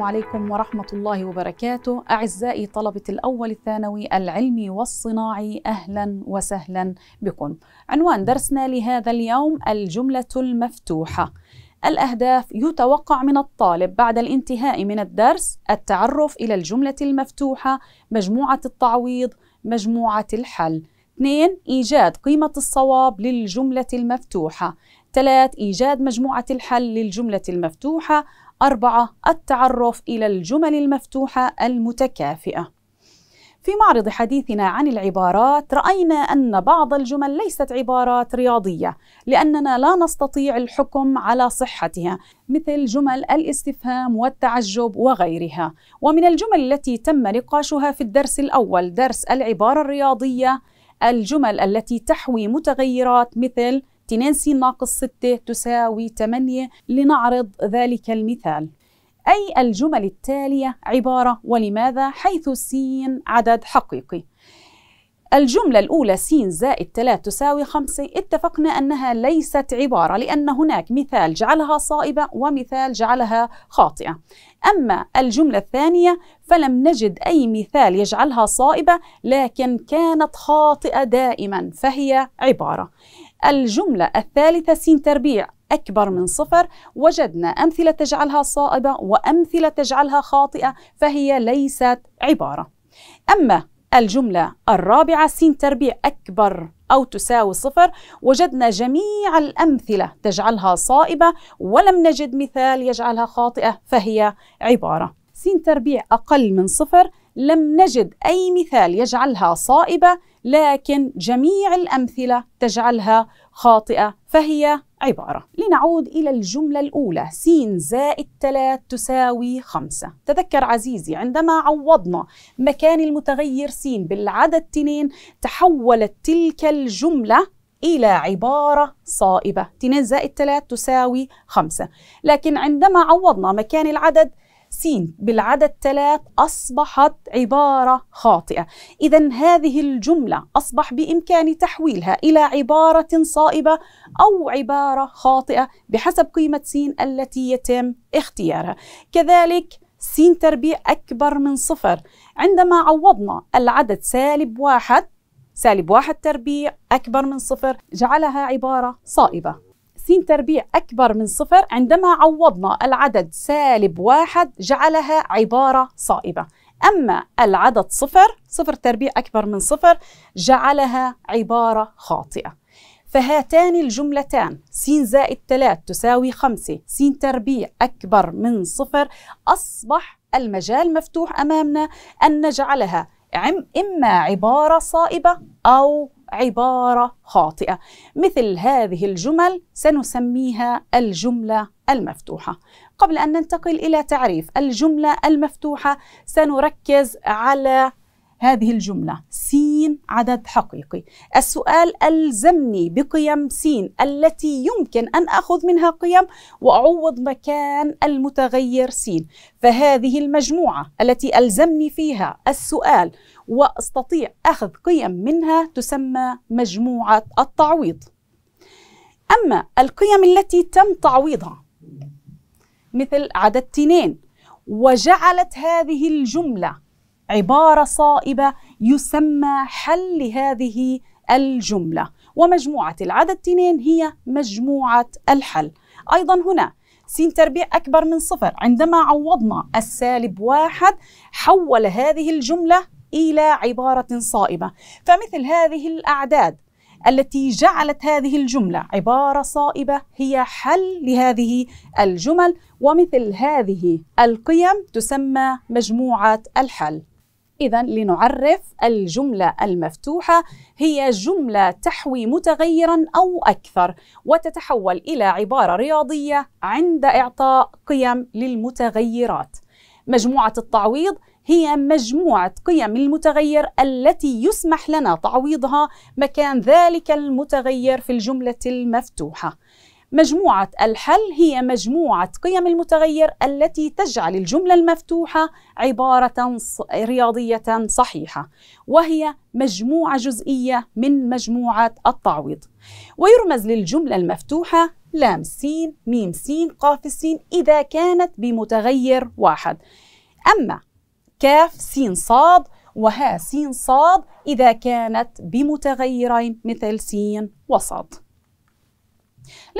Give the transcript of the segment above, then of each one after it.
السلام عليكم ورحمة الله وبركاته أعزائي طلبة الأول الثانوي العلمي والصناعي أهلا وسهلا بكم عنوان درسنا لهذا اليوم الجملة المفتوحة الأهداف يتوقع من الطالب بعد الانتهاء من الدرس التعرف إلى الجملة المفتوحة مجموعة التعويض مجموعة الحل 2 إيجاد قيمة الصواب للجملة المفتوحة 3 إيجاد مجموعة الحل للجملة المفتوحة أربعة التعرف إلى الجمل المفتوحة المتكافئة في معرض حديثنا عن العبارات راينا ان بعض الجمل ليست عبارات رياضيه لاننا لا نستطيع الحكم على صحتها مثل جمل الاستفهام والتعجب وغيرها ومن الجمل التي تم نقاشها في الدرس الاول درس العباره الرياضيه الجمل التي تحوي متغيرات مثل 2 س ناقص 6 تساوي 8 لنعرض ذلك المثال أي الجمل التالية عبارة ولماذا حيث س عدد حقيقي الجملة الأولى س زائد 3 تساوي 5 اتفقنا أنها ليست عبارة لأن هناك مثال جعلها صائبة ومثال جعلها خاطئة أما الجملة الثانية فلم نجد أي مثال يجعلها صائبة لكن كانت خاطئة دائما فهي عبارة الجملة الثالثة سين تربيع أكبر من صفر وجدنا أمثلة تجعلها صائبة وأمثلة تجعلها خاطئة فهي ليست عبارة أما الجملة الرابعة سين تربيع أكبر أو تساوي صفر وجدنا جميع الأمثلة تجعلها صائبة ولم نجد مثال يجعلها خاطئة فهي عبارة سين تربيع أقل من صفر لم نجد أي مثال يجعلها صائبة لكن جميع الأمثلة تجعلها خاطئة فهي عبارة لنعود إلى الجملة الأولى س زائد 3 تساوي 5 تذكر عزيزي عندما عوضنا مكان المتغير س بالعدد 2 تحولت تلك الجملة إلى عبارة صائبة 2 زائد 3 تساوي 5 لكن عندما عوضنا مكان العدد 60 بالعدد ثلاث أصبحت عبارة خاطئة إذا هذه الجملة أصبح بإمكان تحويلها إلى عبارة صائبة أو عبارة خاطئة بحسب قيمة س التي يتم اختيارها كذلك س تربيع أكبر من صفر عندما عوضنا العدد سالب واحد سالب واحد تربيع أكبر من صفر جعلها عبارة صائبة 30 تربيع أكبر من صفر عندما عوضنا العدد سالب واحد جعلها عبارة صائبة أما العدد صفر صفر تربيع أكبر من صفر جعلها عبارة خاطئة فهاتان الجملتان س زائد 3 تساوي 5 س تربيع أكبر من صفر أصبح المجال مفتوح أمامنا أن نجعلها إما عبارة صائبة أو عبارة خاطئة مثل هذه الجمل سنسميها الجملة المفتوحة قبل أن ننتقل إلى تعريف الجملة المفتوحة سنركز على هذه الجملة سين عدد حقيقي السؤال ألزمني بقيم سين التي يمكن أن أخذ منها قيم وأعوض مكان المتغير سين فهذه المجموعة التي ألزمني فيها السؤال واستطيع اخذ قيم منها تسمى مجموعه التعويض اما القيم التي تم تعويضها مثل عدد تنين وجعلت هذه الجمله عباره صائبه يسمى حل لهذه الجمله ومجموعه العدد تنين هي مجموعه الحل ايضا هنا س تربيع أكبر من صفر عندما عوضنا السالب واحد حول هذه الجملة إلى عبارة صائبة فمثل هذه الأعداد التي جعلت هذه الجملة عبارة صائبة هي حل لهذه الجمل ومثل هذه القيم تسمى مجموعة الحل إذا لنعرف الجملة المفتوحة هي جملة تحوي متغيرا أو أكثر وتتحول إلى عبارة رياضية عند إعطاء قيم للمتغيرات مجموعة التعويض هي مجموعة قيم المتغير التي يسمح لنا تعويضها مكان ذلك المتغير في الجملة المفتوحة. مجموعة الحل هي مجموعة قيم المتغير التي تجعل الجملة المفتوحة عبارة رياضية صحيحة، وهي مجموعة جزئية من مجموعة التعويض. ويرمز للجملة المفتوحة لام سين ميم سين قاف سين إذا كانت بمتغير واحد. أما كاف سين صاد وها سين صاد إذا كانت بمتغيرين مثل سين وصاد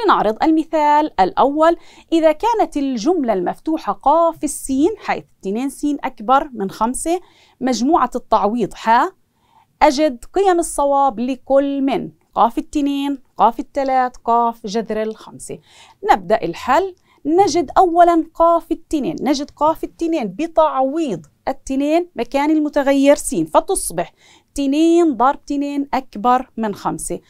لنعرض المثال الأول إذا كانت الجملة المفتوحة قاف السين حيث 2 سين أكبر من 5 مجموعة التعويض ح أجد قيم الصواب لكل من قاف التنين قاف التلات قاف جذر الخمسة نبدأ الحل نجد أولا قاف التنين نجد قاف التنين بتعويض التنين مكان المتغير س فتصبح تنين ضرب تنين أكبر من خمسة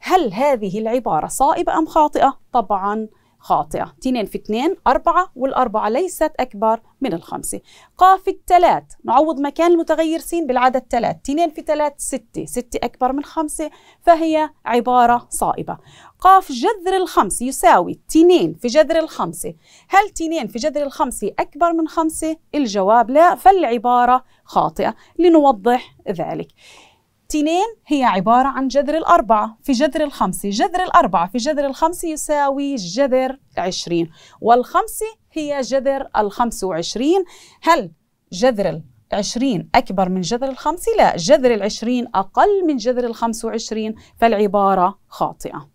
هل هذه العبارة صائبة أم خاطئة؟ طبعا خاطئة 2 في 2 4 والأربعة ليست أكبر من الخمسة قاف الثلاث نعوض مكان المتغير س بالعدد ثلاث 2 في ثلاث 6 6 أكبر من خمسة فهي عبارة صائبة قاف جذر الخمسة يساوي 2 في جذر الخمسة هل 2 في جذر الخمسة أكبر من خمسة؟ الجواب لا فالعبارة خاطئة لنوضح ذلك تنين هي عبارة عن جذر الأربعة في جذر الخمسة جذر الأربعة في جذر الخمسة يساوي جذر عشرين والخمسة هي جذر الخمسة وعشرين هل جذر العشرين أكبر من جذر الخمسة؟ لا جذر العشرين أقل من جذر الخمسة وعشرين فالعبارة خاطئة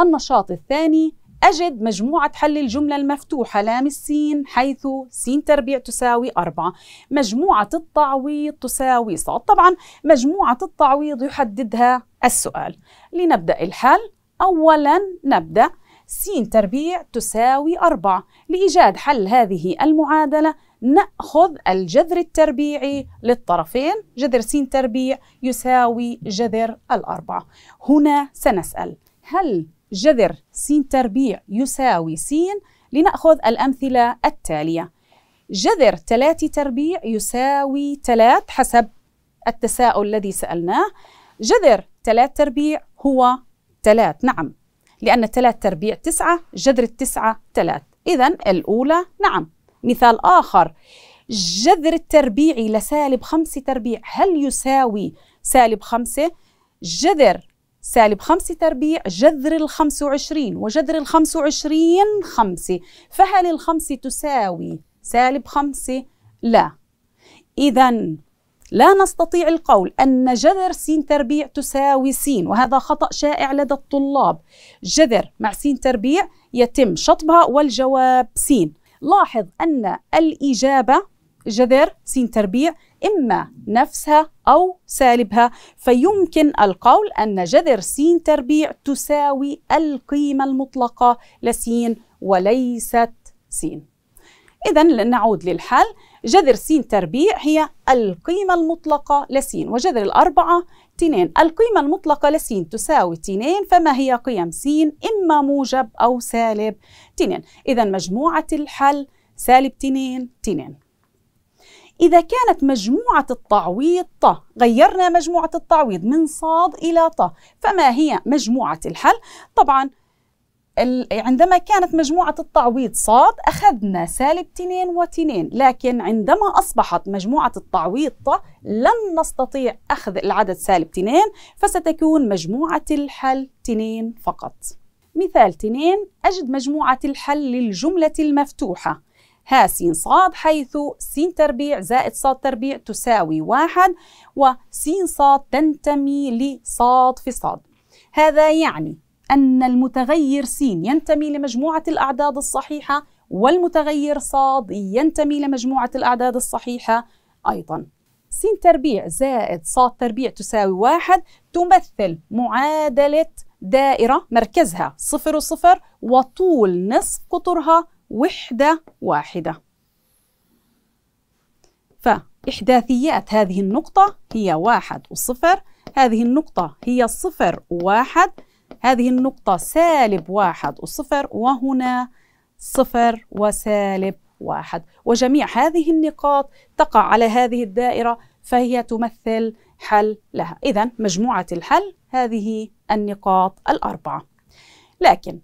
النشاط الثاني أجد مجموعة حل الجملة المفتوحة لام السين حيث سين تربيع تساوي أربعة مجموعة التعويض تساوي صاد طبعا مجموعة التعويض يحددها السؤال لنبدأ الحل أولا نبدأ س تربيع تساوي أربعة لإيجاد حل هذه المعادلة نأخذ الجذر التربيعي للطرفين جذر س تربيع يساوي جذر الأربعة هنا سنسأل هل جذر س تربيع يساوي س لنأخذ الأمثلة التالية جذر 3 تربيع يساوي 3 حسب التساؤل الذي سألناه جذر 3 تربيع هو 3 نعم لأن 3 تربيع 9 جذر 9 3 إذا الأولى نعم مثال آخر جذر التربيع لسالب 5 تربيع هل يساوي سالب 5 جذر سالب 5 تربيع جذر ال 25 وجذر ال 25 5 فهل الخمسة تساوي سالب 5 لا إذا لا نستطيع القول أن جذر س تربيع تساوي س وهذا خطأ شائع لدى الطلاب جذر مع س تربيع يتم شطبها والجواب س لاحظ أن الإجابة جذر سين تربيع إما نفسها أو سالبها فيمكن القول أن جذر سين تربيع تساوي القيمة المطلقة لسين وليست سين إذا لنعود للحل جذر سين تربيع هي القيمة المطلقة لسين وجذر الأربعة تنين القيمة المطلقة لسين تساوي تنين فما هي قيم سين إما موجب أو سالب تنين إذا مجموعة الحل سالب تنين تنين إذا كانت مجموعة التعويض ط غيرنا مجموعة التعويض من صاد إلى ط فما هي مجموعة الحل؟ طبعا عندما كانت مجموعة التعويض صاد أخذنا سالب 2 و2 لكن عندما أصبحت مجموعة التعويض ط لن نستطيع أخذ العدد سالب 2 فستكون مجموعة الحل 2 فقط مثال 2 أجد مجموعة الحل للجملة المفتوحة ها س ص حيث س تربيع زائد ص تربيع تساوي واحد وس ص تنتمي لص في ص هذا يعني أن المتغير س ينتمي لمجموعة الأعداد الصحيحة والمتغير ص ينتمي لمجموعة الأعداد الصحيحة أيضا س تربيع زائد ص تربيع تساوي واحد تمثل معادلة دائرة مركزها صفر وصفر وطول نصف قطرها وحدة واحدة فإحداثيات هذه النقطة هي واحد وصفر هذه النقطة هي صفر وواحد هذه النقطة سالب واحد وصفر وهنا صفر وسالب واحد وجميع هذه النقاط تقع على هذه الدائرة فهي تمثل حل لها إذا مجموعة الحل هذه النقاط الأربعة لكن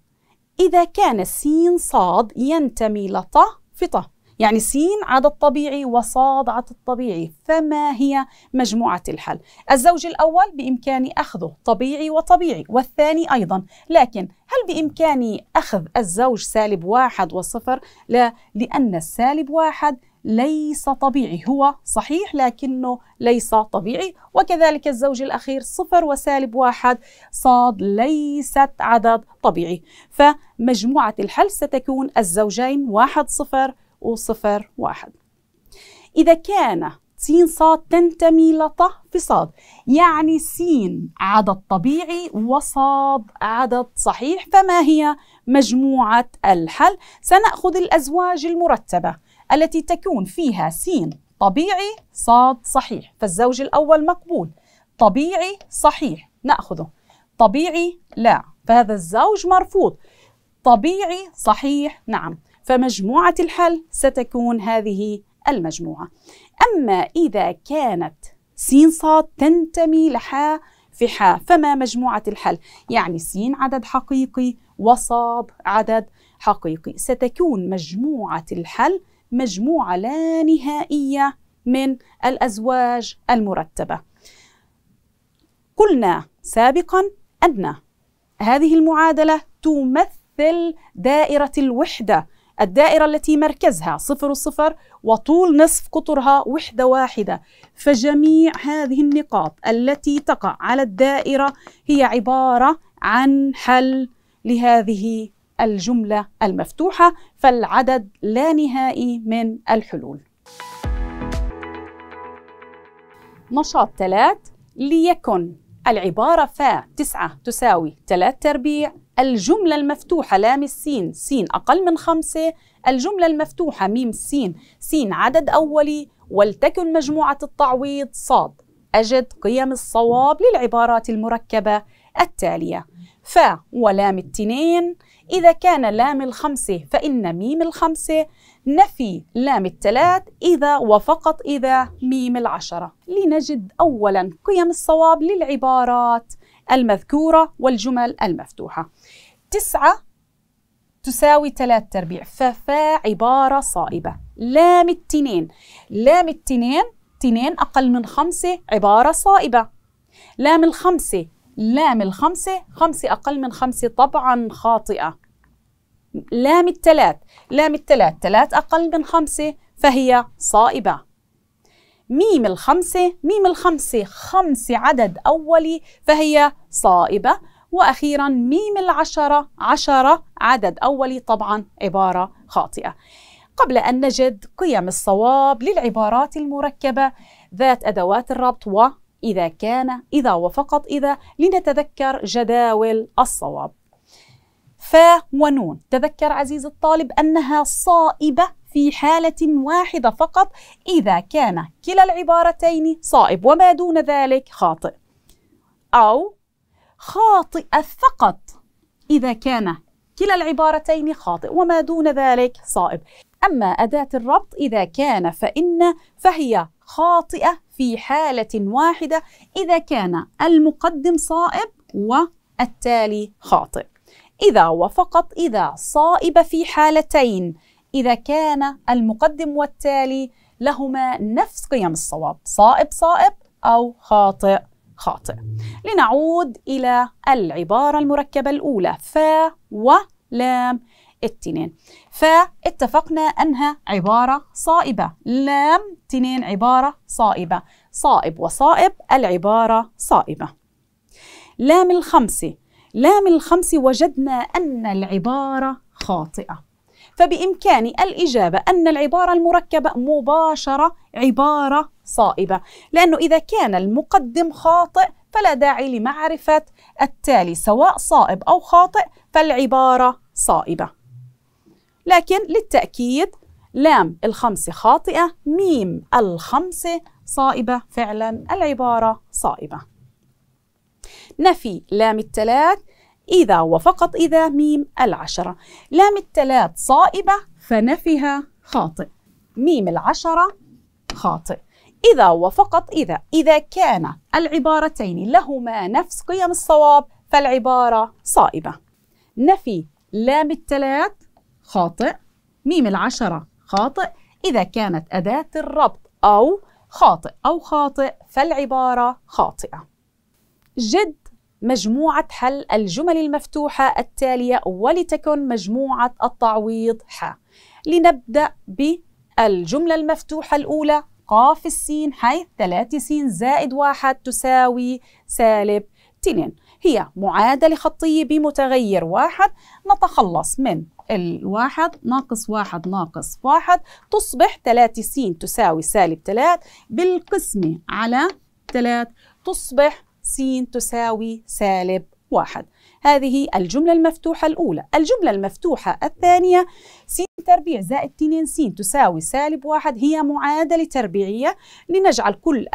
إذا كان سين صاد ينتمي لط ط يعني سين عدد طبيعي وصاد عدد طبيعي فما هي مجموعة الحل؟ الزوج الأول بإمكاني أخذه طبيعي وطبيعي والثاني أيضا لكن هل بإمكاني أخذ الزوج سالب واحد وصفر؟ لا لأن السالب واحد ليس طبيعي هو صحيح لكنه ليس طبيعي وكذلك الزوج الأخير صفر وسالب واحد صاد ليست عدد طبيعي فمجموعة الحل ستكون الزوجين واحد صفر وصفر واحد إذا كان سين صاد تنتمي في صاد يعني سين عدد طبيعي وصاد عدد صحيح فما هي مجموعة الحل؟ سنأخذ الأزواج المرتبة التي تكون فيها سين طبيعي صاد صحيح فالزوج الأول مقبول طبيعي صحيح نأخذه طبيعي لا فهذا الزوج مرفوض طبيعي صحيح نعم فمجموعة الحل ستكون هذه المجموعة أما إذا كانت سين صاد تنتمي لحا في حا فما مجموعة الحل يعني سين عدد حقيقي وصاد عدد حقيقي ستكون مجموعة الحل مجموعة لا نهائية من الأزواج المرتبة قلنا سابقا أن هذه المعادلة تمثل دائرة الوحدة الدائرة التي مركزها صفر صفر وطول نصف قطرها وحدة واحدة فجميع هذه النقاط التي تقع على الدائرة هي عبارة عن حل لهذه الجملة المفتوحة فالعدد لا نهائي من الحلول نشاط ثلاث ليكن العبارة فا تسعة تساوي ثلاث تربيع الجملة المفتوحة لام السين سين أقل من خمسة الجملة المفتوحة ميم سين سين عدد أولي ولتكن مجموعة التعويض صاد أجد قيم الصواب للعبارات المركبة التالية فا ولام التنين إذا كان لام الخمسة فإن ميم الخمسة نفي لام الثلاث إذا وفقط إذا ميم العشرة لنجد أولا قيم الصواب للعبارات المذكورة والجمل المفتوحة تسعة تساوي ثلاث تربيع ففا عبارة صائبة لام التنين لام التنين تنين أقل من خمسة عبارة صائبة لام الخمسة لام الخمسة خمسة أقل من خمسة طبعا خاطئة لام الثلاث لام الثلاث ثلاث أقل من خمسة فهي صائبة ميم الخمسة ميم الخمسة خمسة عدد أولي فهي صائبة وأخيرا ميم العشرة عشرة عدد أولي طبعا عبارة خاطئة قبل أن نجد قيم الصواب للعبارات المركبة ذات أدوات الربط و إذا كان إذا وفقط إذا لنتذكر جداول الصواب ف ونون تذكر عزيز الطالب أنها صائبة في حالة واحدة فقط إذا كان كلا العبارتين صائب وما دون ذلك خاطئ أو خاطئة فقط إذا كان كلا العبارتين خاطئ وما دون ذلك صائب أما أداة الربط إذا كان فإن فهي خاطئة في حالة واحدة إذا كان المقدم صائب والتالي خاطئ إذا وفقط إذا صائب في حالتين إذا كان المقدم والتالي لهما نفس قيم الصواب صائب صائب أو خاطئ خاطئ لنعود إلى العبارة المركبة الأولى فا ولام التنين فاتفقنا أنها عبارة صائبة لام تنين عبارة صائبة صائب وصائب العبارة صائبة لام الخمسة لام الخمسة وجدنا أن العبارة خاطئة فبإمكان الإجابة أن العبارة المركبة مباشرة عبارة صائبة لأنه إذا كان المقدم خاطئ فلا داعي لمعرفة التالي سواء صائب أو خاطئ فالعبارة صائبة لكن للتأكيد لام الخمسة خاطئة ميم الخمسة صائبة فعلا العبارة صائبة نفي لام التلات إذا وفقط إذا ميم العشرة لام التلات صائبة فنفيها خاطئ ميم العشرة خاطئ إذا وفقط إذا إذا كان العبارتين لهما نفس قيم الصواب فالعبارة صائبة نفي لام التلات خاطئ ميم العشرة خاطئ إذا كانت أداة الربط أو خاطئ أو خاطئ فالعبارة خاطئة جد مجموعة حل الجمل المفتوحة التالية ولتكن مجموعة التعويض ح لنبدأ بالجملة المفتوحة الأولى قاف السين حيث 3 سين زائد واحد تساوي سالب 2 هي معادلة خطية بمتغير واحد نتخلص من الواحد ناقص واحد ناقص واحد تصبح 3 س تساوي سالب 3 بالقسمة على 3 تصبح س تساوي سالب 1 هذه الجملة المفتوحة الأولى الجملة المفتوحة الثانية س تربيع زائد 2 س تساوي سالب 1 هي معادلة تربيعية لنجعل كل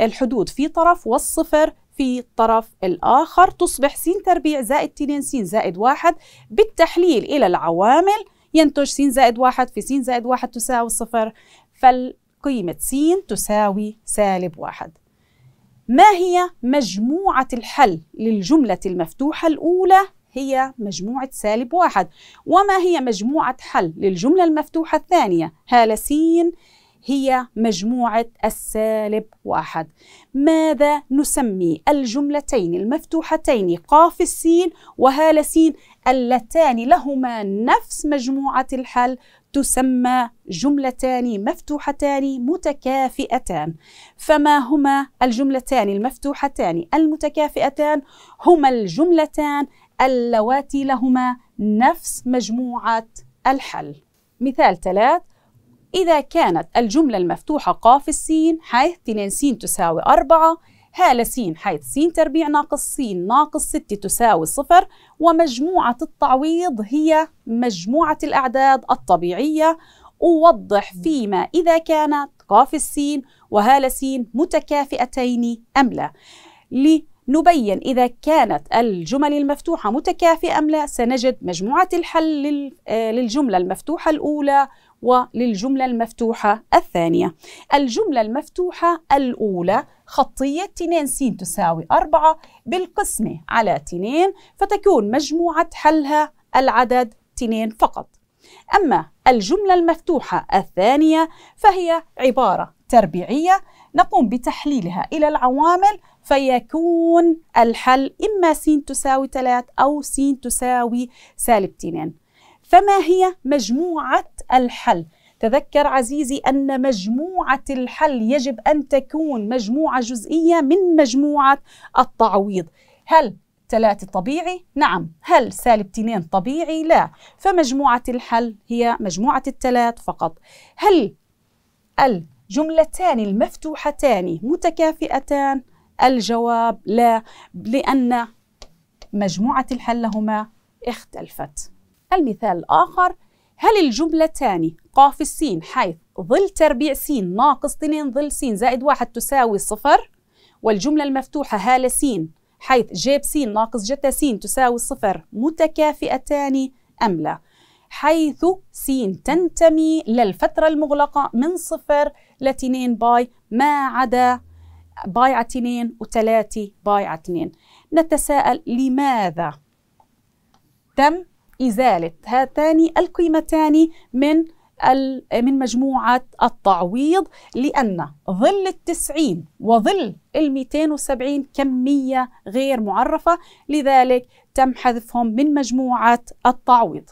الحدود في طرف والصفر في الطرف الآخر تصبح س تربيع زائد 2 س زائد واحد بالتحليل إلى العوامل ينتج س زائد واحد في س زائد واحد تساوي صفر فالقيمة س تساوي سالب واحد ما هي مجموعة الحل للجملة المفتوحة الأولى هي مجموعة سالب واحد وما هي مجموعة حل للجملة المفتوحة الثانية هالة س هي مجموعة السالب واحد ماذا نسمي الجملتين المفتوحتين قاف السين وهال سين اللتان لهما نفس مجموعة الحل تسمى جملتان مفتوحتان متكافئتان فما هما الجملتان المفتوحتان المتكافئتان هما الجملتان اللواتي لهما نفس مجموعة الحل مثال ثلاث إذا كانت الجملة المفتوحة قاف السين حيث 2 س تساوي 4 هالة سين حيث س تربيع ناقص سين ناقص 6 تساوي صفر ومجموعة التعويض هي مجموعة الأعداد الطبيعية ووضح فيما إذا كانت قاف السين وهالة سين متكافئتين أم لا لنبين إذا كانت الجمل المفتوحة متكافئة أم لا سنجد مجموعة الحل آه، للجملة المفتوحة الأولى وللجملة المفتوحة الثانية الجملة المفتوحة الأولى خطية 2 س تساوي 4 بالقسمة على 2 فتكون مجموعة حلها العدد 2 فقط أما الجملة المفتوحة الثانية فهي عبارة تربيعية نقوم بتحليلها إلى العوامل فيكون الحل إما س تساوي 3 أو س تساوي سالب 2 فما هي مجموعة الحل؟ تذكر عزيزي أن مجموعة الحل يجب أن تكون مجموعة جزئية من مجموعة التعويض هل ثلاثة طبيعي؟ نعم هل سالب 2 طبيعي؟ لا فمجموعة الحل هي مجموعة الثلاث فقط هل الجملتان المفتوحتان متكافئتان؟ الجواب لا لأن مجموعة الحل لهما اختلفت المثال الآخر هل الجملتان قاف السين حيث ظل تربيع سين ناقص 2 ظل سين زائد 1 تساوي صفر والجملة المفتوحة هال سين حيث جيب سين ناقص جتا سين تساوي صفر متكافئتان أم لا حيث سين تنتمي للفترة المغلقة من صفر لتنين باي ما عدا باي عتنين وتلاتي باي عتنين نتساءل لماذا تم إزالة هاتان القيمتان من من مجموعة التعويض لأن ظل التسعين وظل الميتين وسبعين كمية غير معرفة لذلك تم حذفهم من مجموعة التعويض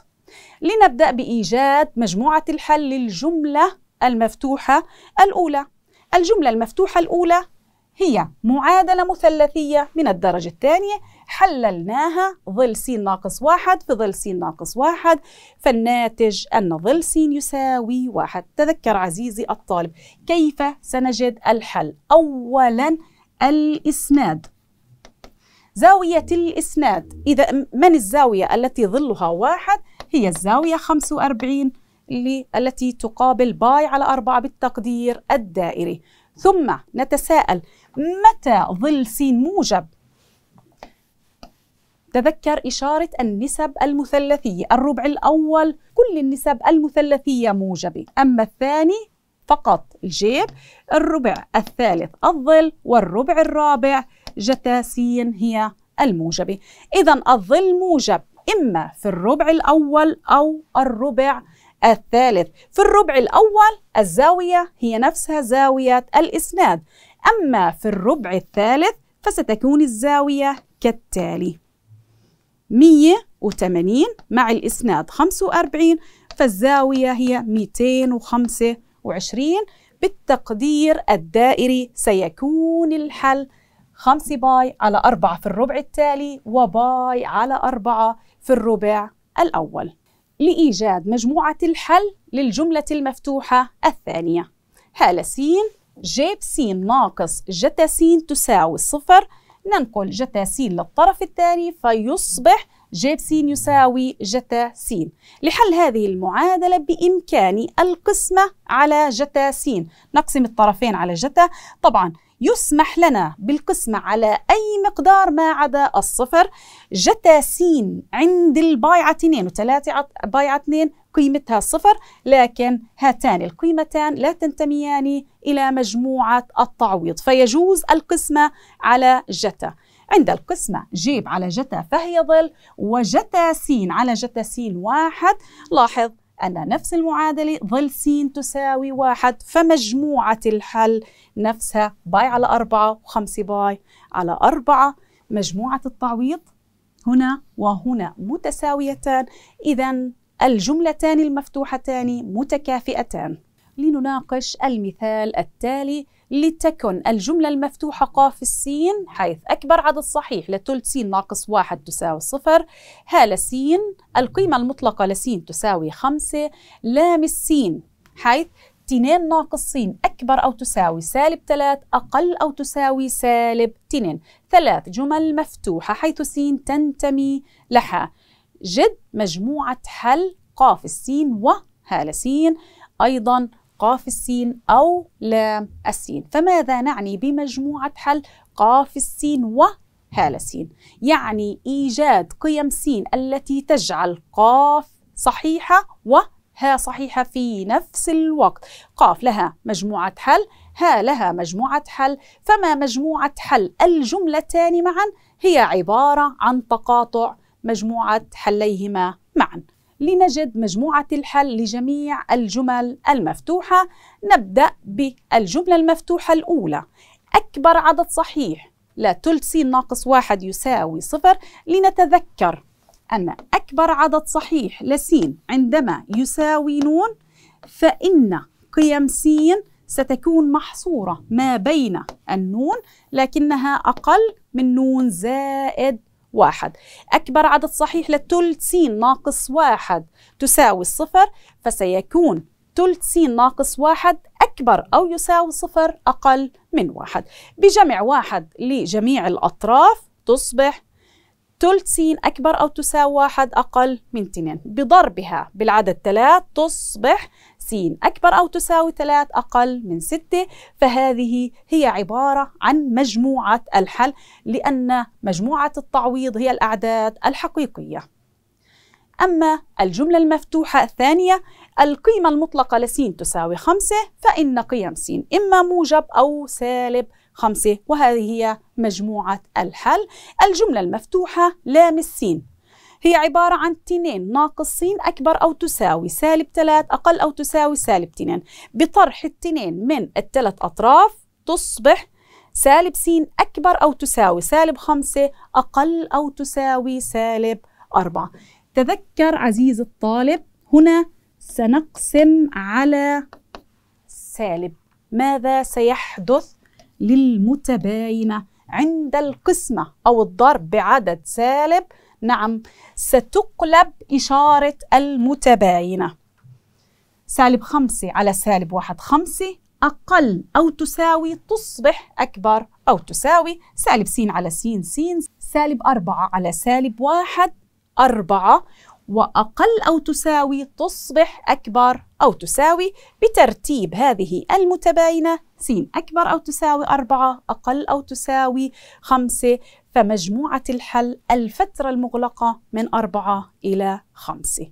لنبدأ بإيجاد مجموعة الحل للجملة المفتوحة الأولى الجملة المفتوحة الأولى هي معادلة مثلثية من الدرجة الثانية حللناها ظل س ناقص واحد في ظل س ناقص واحد فالناتج أن ظل س يساوي واحد تذكر عزيزي الطالب كيف سنجد الحل أولا الإسناد زاوية الإسناد إذا من الزاوية التي ظلها واحد هي الزاوية 45 اللي التي تقابل باي على 4 بالتقدير الدائري ثم نتساءل متى ظل س موجب تذكر إشارة النسب المثلثية الربع الأول كل النسب المثلثية موجبة أما الثاني فقط الجيب الربع الثالث الظل والربع الرابع جتاسين هي الموجبة إذا الظل موجب إما في الربع الأول أو الربع الثالث في الربع الأول الزاوية هي نفسها زاوية الإسناد أما في الربع الثالث فستكون الزاوية كالتالي 180 مع الإسناد 45 فالزاوية هي 225 بالتقدير الدائري سيكون الحل 5 باي على 4 في الربع التالي وباي على 4 في الربع الأول لإيجاد مجموعة الحل للجملة المفتوحة الثانية هالة س جيب س ناقص جتا س تساوي صفر ننقل جتا س للطرف الثاني فيصبح جيب س يساوي جتا س لحل هذه المعادلة بإمكاني القسمة على جتا س نقسم الطرفين على جتا طبعا يسمح لنا بالقسمة على أي مقدار ما عدا الصفر جتا س عند البايعة 2 وتلاتة بايعة 2 قيمتها صفر لكن هاتان القيمتان لا تنتميان إلى مجموعة التعويض فيجوز القسمة على جتا عند القسمة جيب على جتا فهي ظل وجتا س على جتا س واحد لاحظ أن نفس المعادلة ظل س تساوي واحد فمجموعة الحل نفسها باي على أربعة وخمسة باي على أربعة مجموعة التعويض هنا وهنا متساويتان إذا الجملتان المفتوحتان متكافئتان لنناقش المثال التالي لتكن الجملة المفتوحة قاف السين حيث أكبر عدد صحيح لثلث سين ناقص واحد تساوي صفر هال سين القيمة المطلقة لسين تساوي خمسة لام السين حيث تنين ناقص سين أكبر أو تساوي سالب ثلاث أقل أو تساوي سالب تنين ثلاث جمل مفتوحة حيث سين تنتمي لها جد مجموعة حل قاف السين وهال سين أيضا قاف السين أو لام السين فماذا نعني بمجموعة حل قاف السين وهال سين يعني إيجاد قيم سين التي تجعل قاف صحيحة وها صحيحة في نفس الوقت قاف لها مجموعة حل ها لها مجموعة حل فما مجموعة حل الجملتان معا هي عبارة عن تقاطع مجموعة حليهما معا لنجد مجموعة الحل لجميع الجمل المفتوحة نبدأ بالجملة المفتوحة الأولى أكبر عدد صحيح لا ثلث س ناقص واحد يساوي صفر لنتذكر أن أكبر عدد صحيح لسين عندما يساوي نون فإن قيم س ستكون محصورة ما بين النون لكنها أقل من نون زائد واحد أكبر عدد صحيح لثلث س ناقص واحد تساوي الصفر فسيكون ثلث س ناقص واحد أكبر أو يساوي صفر أقل من واحد بجمع واحد لجميع الأطراف تصبح ثلث س أكبر أو تساوي واحد أقل من 2 بضربها بالعدد 3 تصبح س أكبر أو تساوي 3 أقل من 6 فهذه هي عبارة عن مجموعة الحل لأن مجموعة التعويض هي الأعداد الحقيقية أما الجملة المفتوحة الثانية القيمة المطلقة لسين تساوي 5 فإن قيم سين إما موجب أو سالب 5 وهذه هي مجموعة الحل الجملة المفتوحة لام السين هي عبارة عن 2 ناقص س أكبر أو تساوي سالب 3 أقل أو تساوي سالب 2 بطرح 2 من الثلاث أطراف تصبح سالب س أكبر أو تساوي سالب 5 أقل أو تساوي سالب 4 تذكر عزيزي الطالب هنا سنقسم على سالب ماذا سيحدث للمتباينة عند القسمة أو الضرب بعدد سالب نعم ستقلب إشارة المتباينة سالب خمسة على سالب واحد خمسة أقل أو تساوي تصبح أكبر أو تساوي سالب س على س س سالب أربعة على سالب واحد أربعة وأقل أو تساوي تصبح أكبر أو تساوي بترتيب هذه المتباينة س أكبر أو تساوي أربعة أقل أو تساوي خمسة فمجموعة الحل الفترة المغلقة من أربعة إلى خمسة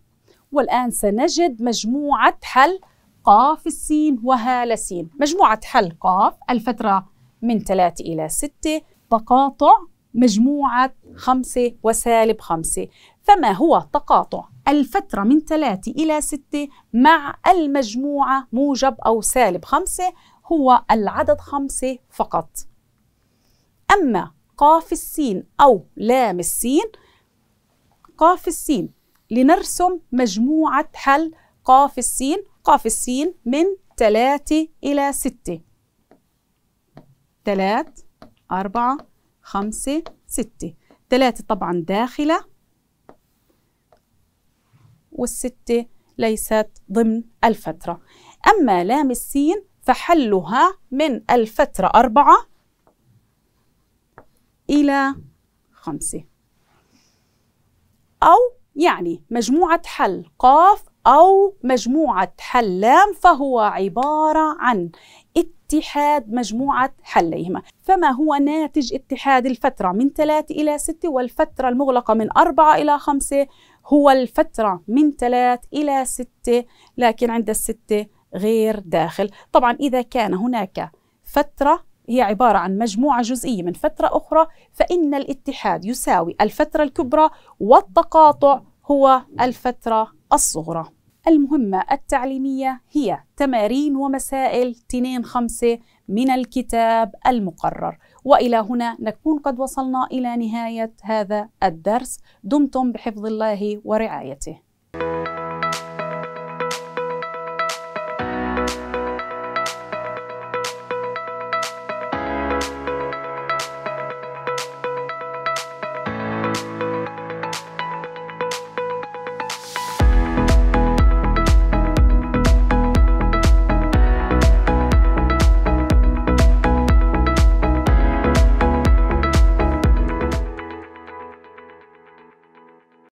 والآن سنجد مجموعة حل قاف السين وها لسين مجموعة حل قاف الفترة من ثلاثة إلى ستة تقاطع مجموعة خمسة وسالب خمسة فما هو تقاطع الفترة من 3 إلى 6 مع المجموعة موجب أو سالب 5 هو العدد 5 فقط أما قاف السين أو لام السين قاف السين لنرسم مجموعة حل قاف السين قاف السين من 3 إلى 6 3 4 5 6 3 طبعا داخلة والستة ليست ضمن الفترة أما لام السين فحلها من الفترة أربعة إلى خمسة أو يعني مجموعة حل قاف أو مجموعة حل لام فهو عبارة عن اتحاد مجموعة حليهما فما هو ناتج اتحاد الفترة من 3 إلى 6 والفترة المغلقة من 4 إلى 5 هو الفترة من ثلاث إلى ستة لكن عند الستة غير داخل طبعا إذا كان هناك فترة هي عبارة عن مجموعة جزئية من فترة أخرى فإن الاتحاد يساوي الفترة الكبرى والتقاطع هو الفترة الصغرى المهمة التعليمية هي تمارين ومسائل 2 5 من الكتاب المقرر والى هنا نكون قد وصلنا الى نهايه هذا الدرس دمتم بحفظ الله ورعايته